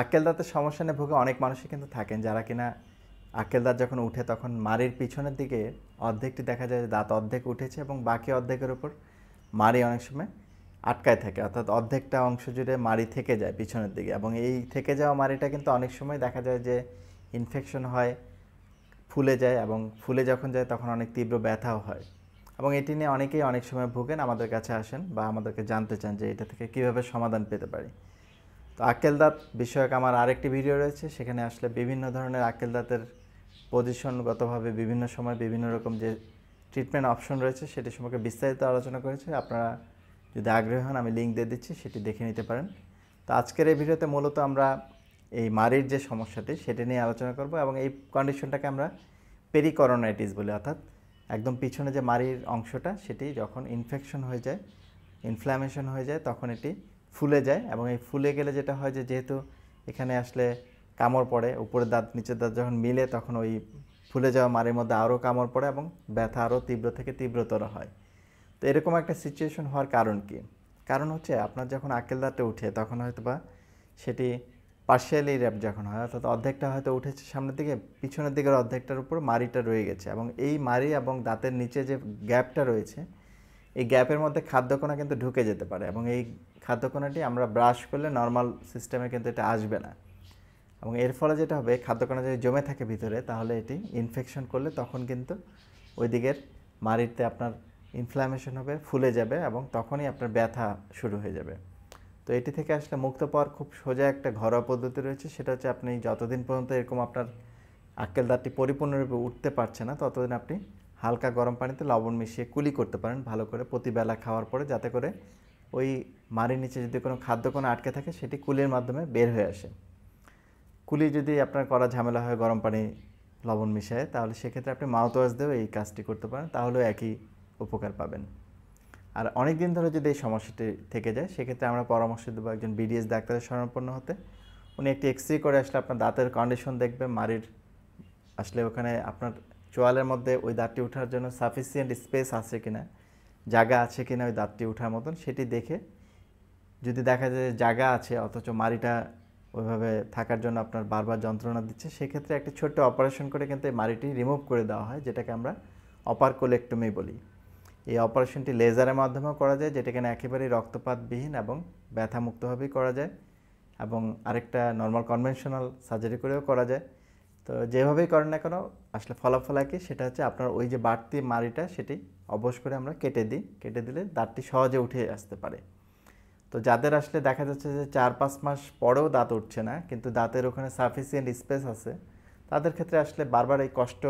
আক্কেল দাঁতের সমস্যা নিয়ে ভোগে অনেক মানুষই কিন্তু থাকেন যারা কিনা আক্কেল দাঁত যখন উঠে তখন মাড়ির পিছনের দিকে অর্ধেকটি দেখা যায় দাঁত অর্ধেক উঠেছে এবং বাকি অর্ধেকের উপর মাড়ি অনেক সময় আটকায় থাকে অর্থাৎ অর্ধেকটা অংশ জুড়ে মাড়ি থেকে যায় পিছনের দিকে এবং এই থেকে যাওয়া মাড়িটা কিন্তু অনেক সময় দেখা যায় যে ইনফেকশন হয় ফুলে যায় এবং ফুলে যখন যায় তখন অনেক তীব্র ব্যথাও হয় এবং এটি নিয়ে অনেকেই অনেক সময় ভোগেন আমাদের কাছে আসেন বা আমাদেরকে জানতে চান যে এটা থেকে কীভাবে সমাধান পেতে পারি তো আকেল দাঁত বিষয়ক আমার আরেকটি ভিডিও রয়েছে সেখানে আসলে বিভিন্ন ধরনের আকেল দাঁতের পজিশনগতভাবে বিভিন্ন সময় বিভিন্ন রকম যে ট্রিটমেন্ট অপশন রয়েছে সেটি সম্পর্কে বিস্তারিত আলোচনা করেছে আপনারা যদি আগ্রহী হন আমি লিঙ্ক দিয়ে দিচ্ছি সেটি দেখে নিতে পারেন তো আজকের এই ভিডিওতে মূলত আমরা এই মারির যে সমস্যাটি সেটি নিয়ে আলোচনা করব এবং এই কন্ডিশনটাকে আমরা পেরিকরোনাইটিস বলি অর্থাৎ একদম পিছনে যে মারির অংশটা সেটি যখন ইনফেকশন হয়ে যায় ইনফ্ল্যামেশন হয়ে যায় তখন এটি ফুলে যায় এবং এই ফুলে গেলে যেটা হয় যে যেহেতু এখানে আসলে কামড় পড়ে উপরের দাঁত নিচের দাঁত যখন মিলে তখন ওই ফুলে যাওয়া মারের মধ্যে আরও কামড় পড়ে এবং ব্যথা আরও তীব্র থেকে তীব্রতর হয় তো এরকম একটা সিচুয়েশন হওয়ার কারণ কি কারণ হচ্ছে আপনার যখন আকেল দাঁতে উঠে তখন হয়তো বা সেটি পার্শিয়ালি র্যাপ যখন হয় অর্থাৎ অর্ধেকটা হয়তো উঠেছে সামনের দিকে পিছনের দিকের অর্ধেকটার উপর মারিটা রয়ে গেছে এবং এই মারি এবং দাঁতের নিচে যে গ্যাপটা রয়েছে এই গ্যাপের মধ্যে খাদ্যকণা কিন্তু ঢুকে যেতে পারে এবং এই খাদ্যকণাটি আমরা ব্রাশ করলে নর্মাল সিস্টেমে কিন্তু এটা আসবে না এবং এর ফলে যেটা হবে খাদ্যকণা যদি জমে থাকে ভিতরে তাহলে এটি ইনফেকশন করলে তখন কিন্তু ওই দিকের মারিতে আপনার ইনফ্লামেশন হবে ফুলে যাবে এবং তখনই আপনার ব্যথা শুরু হয়ে যাবে তো এটি থেকে আসলে মুক্ত পাওয়ার খুব সোজা একটা ঘরোয়া পদ্ধতি রয়েছে সেটা হচ্ছে আপনি যতদিন পর্যন্ত এরকম আপনার আক্কেল দাঁতটি পরিপূর্ণরূপে উঠতে পারছে না ততদিন আপনি হালকা গরম পানিতে লবণ মিশিয়ে কুলি করতে পারেন ভালো করে প্রতিবেলা খাওয়ার পরে যাতে করে ওই মারির নিচে যদি কোনো খাদ্য কোনো আটকে থাকে সেটি কুলির মাধ্যমে বের হয়ে আসে কুলি যদি আপনার করা ঝামেলা হয় গরম পানি লবণ মিশায় তাহলে সেক্ষেত্রে আপনি মাউথ ওয়াশ দিয়েও এই কাজটি করতে পারেন তাহলেও একই উপকার পাবেন আর অনেক দিন ধরে যদি এই সমস্যাটি থেকে যায় সেক্ষেত্রে আমরা পরামর্শ দেবো একজন বিডিএস ডাক্তারের স্মরণপন্ন হতে উনি একটি এক্স রে করে আসলে আপনার দাঁতের কন্ডিশন দেখবে মারির আসলে ওখানে আপনার চোয়ালের মধ্যে ওই দাঁতটি ওঠার জন্য সাফিসিয়েন্ট স্পেস আছে কিনা জায়গা আছে কিনা ওই দাঁতটি ওঠার মতন সেটি দেখে যদি দেখা যায় জায়গা আছে অথচ মাড়িটা ওইভাবে থাকার জন্য আপনার বারবার যন্ত্রণা দিচ্ছে সেক্ষেত্রে একটি ছোট্ট অপারেশন করে কিন্তু এই মাড়িটি রিমুভ করে দেওয়া হয় যেটাকে আমরা অপার কোলেক্টমি বলি এই অপারেশনটি লেজারের মাধ্যমেও করা যায় যেটা কিনা একেবারেই রক্তপাতবিহীন এবং ব্যথামুক্তভাবেই করা যায় এবং আরেকটা নর্মাল কনভেনশনাল সার্জারি করেও করা যায় তো যেভাবেই করেন না কেন আসলে ফলাফল একই সেটা হচ্ছে আপনার ওই যে বাড়তি মাড়িটা সেটি অবশ করে আমরা কেটে দিই কেটে দিলে দাঁতটি সহজে উঠে আসতে পারে তো যাদের আসলে দেখা যাচ্ছে যে চার পাঁচ মাস পরেও দাঁত উঠছে না কিন্তু দাঁতের ওখানে সাফিসিয়েন্ট স্পেস আছে তাদের ক্ষেত্রে আসলে বারবার এই কষ্ট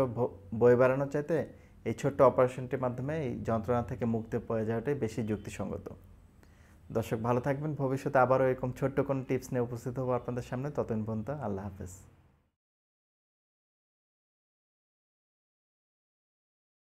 বয়ে বেড়ানোর চাইতে এই ছোট্ট অপারেশনটির মাধ্যমে এই যন্ত্রণা থেকে মুক্তি পাওয়া যাওয়াটাই বেশি যুক্তিসঙ্গত দর্শক ভালো থাকবেন ভবিষ্যতে আবারও এরকম ছোট্ট কোনো টিপস নিয়ে উপস্থিত হবো আপনাদের সামনে ততদিন পর্যন্ত আল্লাহ হাফেজ